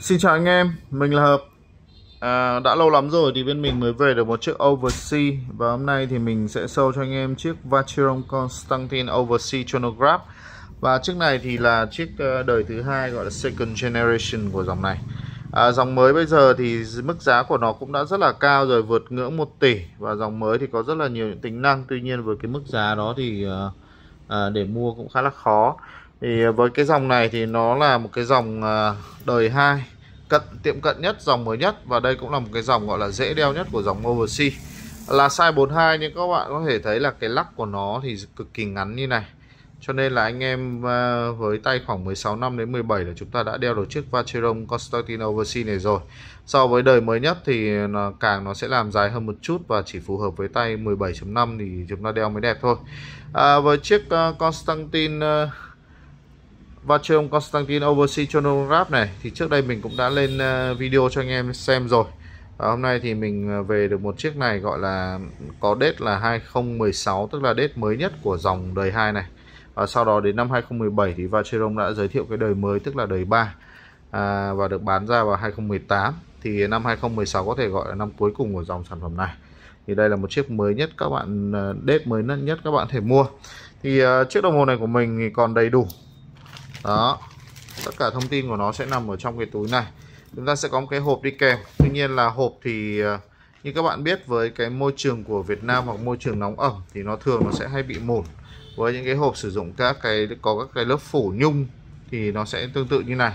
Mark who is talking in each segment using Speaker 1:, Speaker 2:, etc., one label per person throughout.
Speaker 1: Xin chào anh em, mình là Hợp à, Đã lâu lắm rồi thì bên mình mới về được một chiếc Oversea Và hôm nay thì mình sẽ show cho anh em chiếc Vacheron Constantin Oversea Chronograph Và chiếc này thì là chiếc ờ, đời thứ hai gọi là second generation của dòng này à, Dòng mới bây giờ thì mức giá của nó cũng đã rất là cao rồi vượt ngưỡng 1 tỷ Và dòng mới thì có rất là nhiều những tính năng Tuy nhiên với cái mức giá đó thì à, để mua cũng khá là khó thì ờ, với cái dòng này thì nó là một cái dòng ờ, đời 2 cận tiệm cận nhất dòng mới nhất và đây cũng là một cái dòng gọi là dễ đeo nhất của dòng oversea là size 42 nhưng các bạn có thể thấy là cái lắc của nó thì cực kỳ ngắn như này cho nên là anh em ờ, với tay khoảng 16 năm đến 17 là chúng ta đã đeo được chiếc Vacheron Constantine Oversea này rồi so với đời mới nhất thì nó càng nó sẽ làm dài hơn một chút và chỉ phù hợp với tay 17.5 thì chúng ta đeo mới đẹp thôi à, với chiếc Constantine Vacheum Constantin Overseas Chrono Wrap này thì trước đây mình cũng đã lên ờ, video cho anh em xem rồi và hôm nay thì mình ờ, về được một chiếc này gọi là có date là 2016 tức là date mới nhất của dòng đời 2 này và sau đó đến năm 2017 thì Vacheron đã giới thiệu cái đời mới tức là đời 3 à, và được bán ra vào 2018 thì năm 2016 có thể gọi là năm cuối cùng của dòng sản phẩm này thì đây là một chiếc mới nhất các bạn ờ, date mới nhất các bạn thể mua thì uh, chiếc đồng hồ này của mình thì còn đầy đủ đó tất cả thông tin của nó sẽ nằm ở trong cái túi này chúng ta sẽ có một cái hộp đi kèm tuy nhiên là hộp thì ờ, như các bạn biết với cái môi trường của Việt Nam hoặc môi trường nóng ẩm thì nó thường nó sẽ hay bị mồn với những cái hộp sử dụng các cái có các cái lớp phủ nhung thì nó sẽ tương tự như này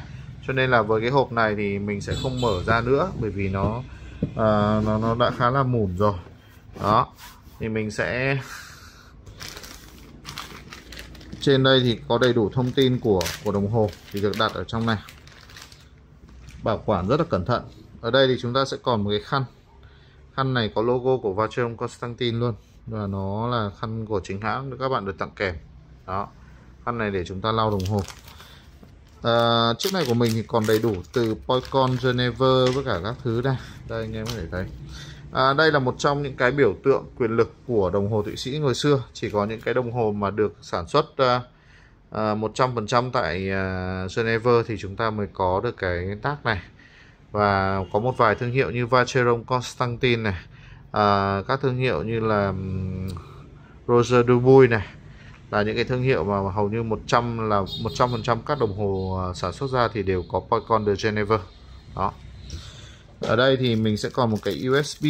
Speaker 1: cho nên là với cái hộp này thì mình sẽ không mở ra nữa bởi vì nó uh, nó nó đã khá là mùn rồi đó thì mình sẽ trên đây thì có đầy đủ thông tin của của đồng hồ thì được đặt ở trong này bảo quản rất là cẩn thận ở đây thì chúng ta sẽ còn một cái khăn khăn này có logo của Vacheron Constantin luôn và nó là khăn của chính hãng được các bạn được tặng kèm đó khăn này để chúng ta lau đồng hồ à, chiếc này của mình thì còn đầy đủ từ Poicon Geneva với cả các thứ đây đây anh em có thể thấy À, đây là một trong những cái biểu tượng quyền lực của đồng hồ Thụy Sĩ ngày xưa. Chỉ có những cái đồng hồ mà được sản xuất à, 100% à, tại à, Geneva thì chúng ta mới có được cái tác này. Và có một vài thương hiệu như Vacheron Constantin này, à, các thương hiệu như là Roger Dubuis này là những cái thương hiệu mà hầu như 100 là 100% các đồng hồ à, sản xuất ra thì đều có Poicon de Geneva. Đó ở đây thì mình sẽ còn một cái USB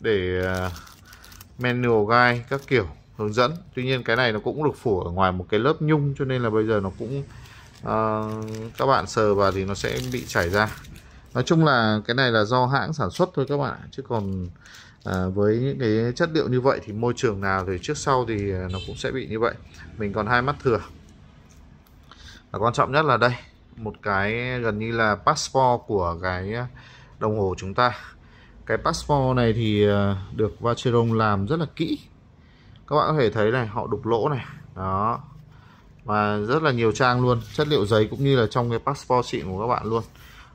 Speaker 1: để à, manual guide các kiểu hướng dẫn tuy nhiên cái này nó cũng được phủ ở ngoài một cái lớp nhung cho nên là bây giờ nó cũng uh, các bạn sờ vào thì nó sẽ bị chảy ra nói chung là cái này là do hãng sản xuất thôi các bạn chứ còn à, với những cái chất liệu như vậy thì môi trường nào thì trước sau thì à, nó cũng sẽ bị như vậy mình còn hai mắt thừa và quan trọng nhất là đây một cái gần như là passport của cái đồng hồ chúng ta cái passport này thì ờ, được Vacheron làm rất là kỹ các bạn có thể thấy này họ đục lỗ này đó và rất là nhiều trang luôn chất liệu giấy cũng như là trong cái passport xịn của các bạn luôn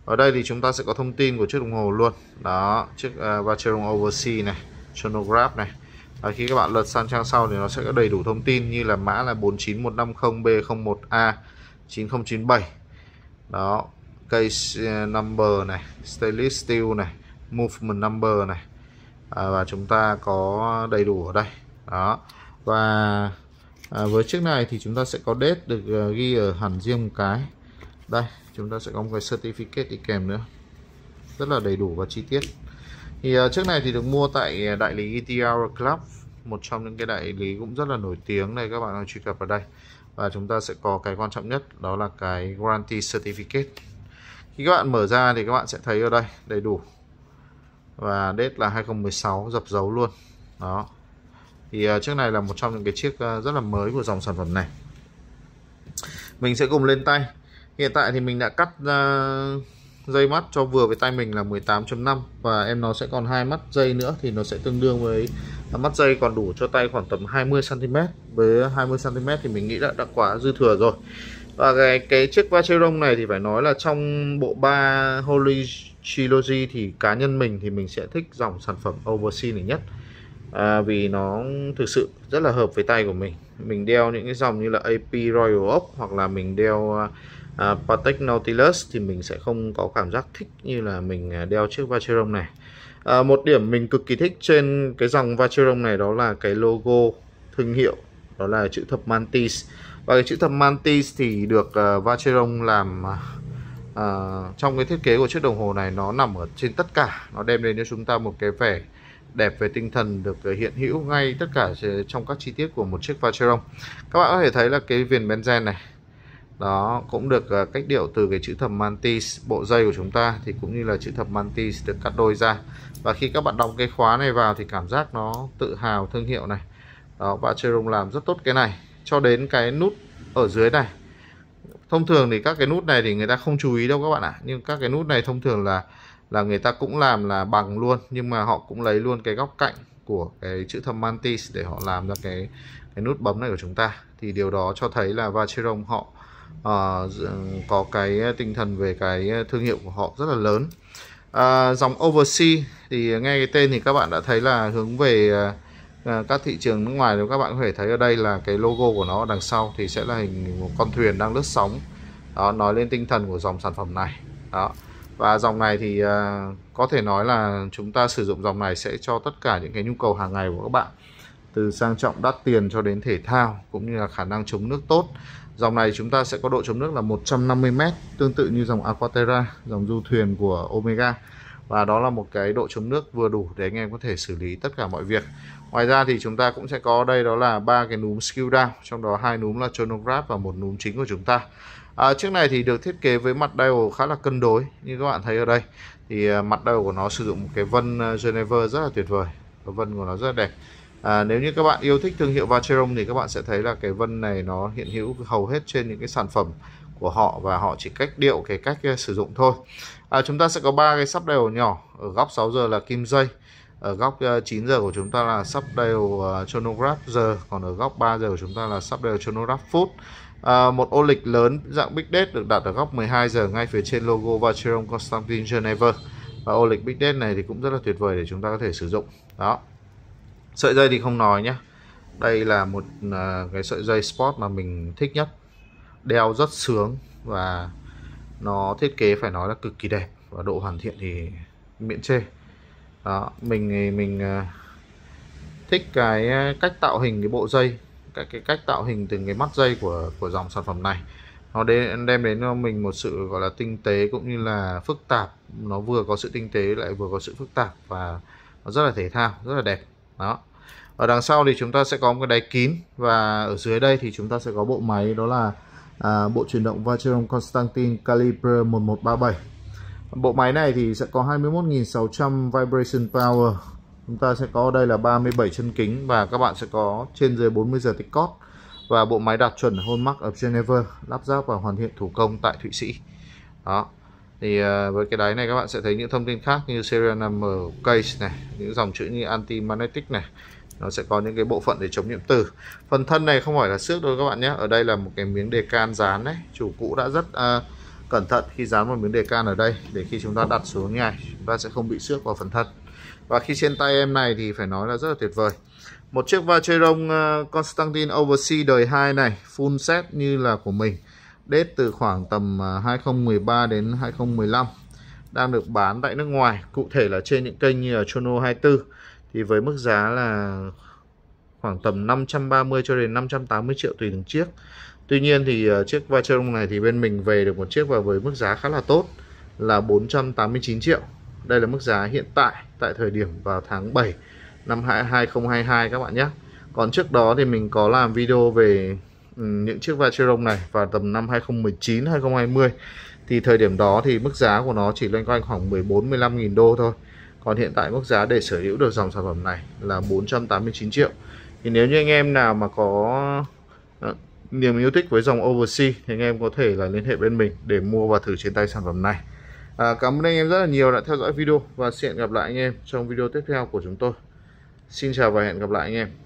Speaker 1: ở đây thì chúng ta sẽ có thông tin của chiếc đồng hồ luôn đó chiếc uh, Vacheron Oversea này chronograph này và khi các bạn lật sang trang sau thì nó sẽ có đầy đủ thông tin như là mã là 49150B01A 9097 đó case eh, number này stainless steel này movement number này à, và chúng ta có đầy đủ ở đây đó và à, với chiếc này thì chúng ta sẽ có date được à, ghi ở hẳn riêng một cái đây chúng ta sẽ có một cái certificate đi kèm nữa rất là đầy đủ và chi tiết thì uh, chiếc này thì được mua tại đại lý ETR Club một trong những cái đại lý cũng rất là nổi tiếng này các bạn truy cập vào đây và chúng ta sẽ có cái quan trọng nhất đó là cái guarantee certificate khi các bạn mở ra thì các bạn sẽ thấy ở đây đầy đủ và date là 2016 dập dấu luôn đó thì uh, chiếc này là một trong những cái chiếc uh, rất là mới của dòng sản phẩm này mình sẽ cùng lên tay hiện tại thì mình đã cắt uh, dây mắt cho vừa với tay mình là 18.5 và em nó sẽ còn hai mắt dây nữa thì nó sẽ tương đương với mắt dây còn đủ cho tay khoảng tầm 20 cm với 20 cm thì mình nghĩ là đã quá dư thừa rồi và cái cái chiếc Vacheron này thì phải nói là trong bộ ba Holy Trilogy thì cá nhân mình thì mình sẽ thích dòng sản phẩm Oversea này nhất à, vì nó thực sự rất là hợp với tay của mình mình đeo những cái dòng như là AP Royal Oak hoặc là mình đeo à, Patek Nautilus thì mình sẽ không có cảm giác thích như là mình à, đeo chiếc Vacheron này à, một điểm mình cực kỳ thích trên cái dòng Vacheron này đó là cái logo thương hiệu đó là chữ thập mantis và cái chữ thập mantis thì được uh, Vacheron làm uh, trong cái thiết kế của chiếc đồng hồ này nó nằm ở trên tất cả nó đem đến cho chúng ta một cái vẻ đẹp về tinh thần được ờ, hiện hữu ngay tất cả trong các chi tiết của một chiếc Vacheron các bạn có thể thấy là cái viền benzen này đó cũng được uh, cách điệu từ cái chữ thập mantis bộ dây của chúng ta thì cũng như là chữ thập mantis được cắt đôi ra và khi các bạn đóng cái khóa này vào thì cảm giác nó tự hào thương hiệu này đó Vacheron làm rất tốt cái này cho đến cái nút ở dưới này thông thường thì các cái nút này thì người ta không chú ý đâu các bạn ạ à. nhưng các cái nút này thông thường là là người ta cũng làm là bằng luôn nhưng mà họ cũng lấy luôn cái góc cạnh của cái chữ thập mantis để họ làm ra cái cái nút bấm này của chúng ta thì điều đó cho thấy là Vacheron họ uh, có cái tinh thần về cái thương hiệu của họ rất là lớn uh, dòng Oversea thì nghe cái tên thì các bạn đã thấy là hướng về uh, Ờ, các thị trường nước ngoài thì các bạn có thể thấy ở đây là cái logo của nó đằng sau thì sẽ là hình một con thuyền đang lướt sóng đó nói lên tinh thần của dòng sản phẩm này đó và dòng này thì à, có thể nói là chúng ta sử dụng dòng này sẽ cho tất cả những cái nhu cầu hàng ngày của các bạn từ sang trọng đắt tiền cho đến thể thao cũng như là khả năng chống nước tốt dòng này chúng ta sẽ có độ chống nước là 150m tương tự như dòng Aquaterra dòng du thuyền của Omega và đó là một cái độ chống nước vừa đủ để anh em có thể xử lý tất cả mọi việc Ngoài ra thì chúng ta cũng sẽ có đây đó là ba cái núm skill down, trong đó hai núm là chronograph và một núm chính của chúng ta. À, chiếc này thì được thiết kế với mặt dial khá là cân đối như các bạn thấy ở đây. Thì à, mặt dial của nó sử dụng một cái vân à, Geneva rất là tuyệt vời, và vân của nó rất là đẹp. À, nếu như các bạn yêu thích thương hiệu Vacheron thì các bạn sẽ thấy là cái vân này nó hiện hữu hầu hết trên những cái sản phẩm của họ và họ chỉ cách điệu cái cách à, sử dụng thôi. À, chúng ta sẽ có ba cái sắp đều nhỏ ở góc 6 giờ là kim dây ở góc 9 ờ, ờ, giờ của chúng ta là sắp đều chronograph giờ còn ở góc 3 giờ của chúng ta là sắp đều chronograph phút À, một ô lịch lớn dạng Big Date được đặt ở góc 12 giờ ngay phía trên logo và Jerome Constantin Geneva. Và ô lịch Big Date này thì cũng rất là tuyệt vời để chúng ta có thể sử dụng. Đó. Sợi dây thì không nói nhé. Đây là một uh, cái sợi dây sport mà mình thích nhất. Đeo rất sướng và nó thiết kế phải nói là cực kỳ đẹp và độ hoàn thiện thì miễn chê đó mình mình ờ, thích cái ờ, cách tạo hình cái bộ dây cái cái cách tạo hình từng cái mắt dây của của dòng sản phẩm này nó đem đem đến cho mình một sự gọi là tinh tế cũng như là phức tạp nó vừa có sự tinh tế lại vừa có sự phức tạp và nó rất là thể thao rất là đẹp đó ở đằng sau thì chúng ta sẽ có một cái đáy kín và ở dưới đây thì chúng ta sẽ có bộ máy đó là à, bộ chuyển động Vacheron Constantin Calibre 1137 Bộ máy này thì sẽ có 21.600 vibration power Chúng ta sẽ có đây là 37 chân kính và các bạn sẽ có trên dưới 40 giờ tích cót Và bộ máy đạt chuẩn Hallmark ở Geneva lắp ráp và hoàn thiện thủ công tại Thụy Sĩ Đó thì à, với cái đáy này các bạn sẽ thấy những thông tin khác như serial number case này những dòng chữ như anti magnetic này nó sẽ có những cái bộ phận để chống nhiễm từ phần thân này không phải là xước đâu các bạn nhé ở đây là một cái miếng đề can dán đấy chủ cũ đã rất uh, cẩn thận khi dán vào miếng đề can ở đây để khi chúng ta đặt xuống như này chúng ta sẽ không bị xước vào phần thân và khi trên tay em này thì phải nói là rất là tuyệt vời một chiếc Vacheron ờ, Constantin Oversea đời 2 này full set như là của mình đết từ khoảng tầm 2013 ờ, đến 2015 đang được bán tại nước ngoài cụ thể là trên những kênh như là Chono 24 thì với mức giá là khoảng tầm 530 cho đến 580 triệu tùy từng chiếc Tuy nhiên thì ờ, chiếc Vacheron này thì bên mình về được một chiếc và với mức giá khá là tốt là 489 triệu. Đây là mức giá hiện tại tại thời điểm vào tháng 7 năm 2022 các bạn nhé. Còn trước đó thì mình có làm video về ừ, những chiếc Vacheron này vào tầm năm 2019 2020 thì thời điểm đó thì mức giá của nó chỉ loanh quanh khoảng 14 15 nghìn đô thôi. Còn hiện tại mức giá để sở hữu được dòng sản phẩm này là 489 triệu. Thì nếu như anh em nào mà có ờ, niềm yêu thích với dòng Oversea thì anh em có thể là liên hệ bên mình để mua và thử trên tay sản phẩm này. À, cảm ơn anh em rất là nhiều đã theo dõi video và sẽ hẹn gặp lại anh em trong video tiếp theo của chúng tôi. Xin chào và hẹn gặp lại anh em.